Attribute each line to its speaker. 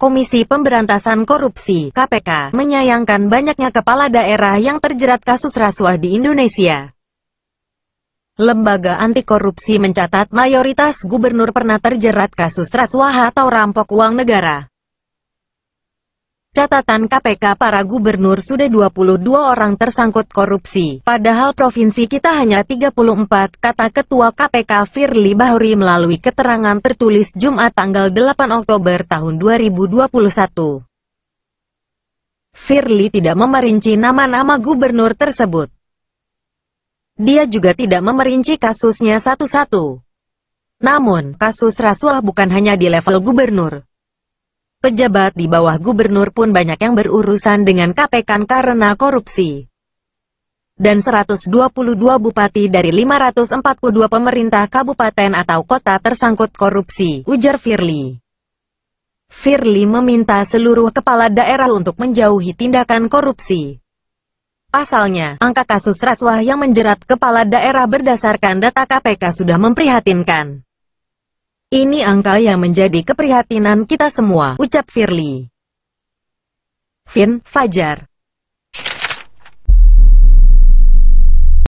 Speaker 1: Komisi Pemberantasan Korupsi (KPK) menyayangkan banyaknya kepala daerah yang terjerat kasus rasuah di Indonesia. Lembaga anti korupsi mencatat mayoritas gubernur pernah terjerat kasus rasuah atau rampok uang negara. Catatan KPK para gubernur sudah 22 orang tersangkut korupsi. Padahal provinsi kita hanya 34, kata Ketua KPK Firly Bahuri melalui keterangan tertulis Jumat tanggal 8 Oktober tahun 2021. Firly tidak memerinci nama-nama gubernur tersebut. Dia juga tidak memerinci kasusnya satu-satu. Namun, kasus rasuah bukan hanya di level gubernur. Pejabat di bawah gubernur pun banyak yang berurusan dengan KPK karena korupsi. Dan 122 bupati dari 542 pemerintah kabupaten atau kota tersangkut korupsi, ujar Firly. Firly meminta seluruh kepala daerah untuk menjauhi tindakan korupsi.
Speaker 2: Pasalnya, angka
Speaker 1: kasus rasuah yang menjerat kepala daerah berdasarkan data KPK sudah memprihatinkan. Ini angka yang menjadi keprihatinan kita semua, ucap Firly.
Speaker 2: Fin, Fajar.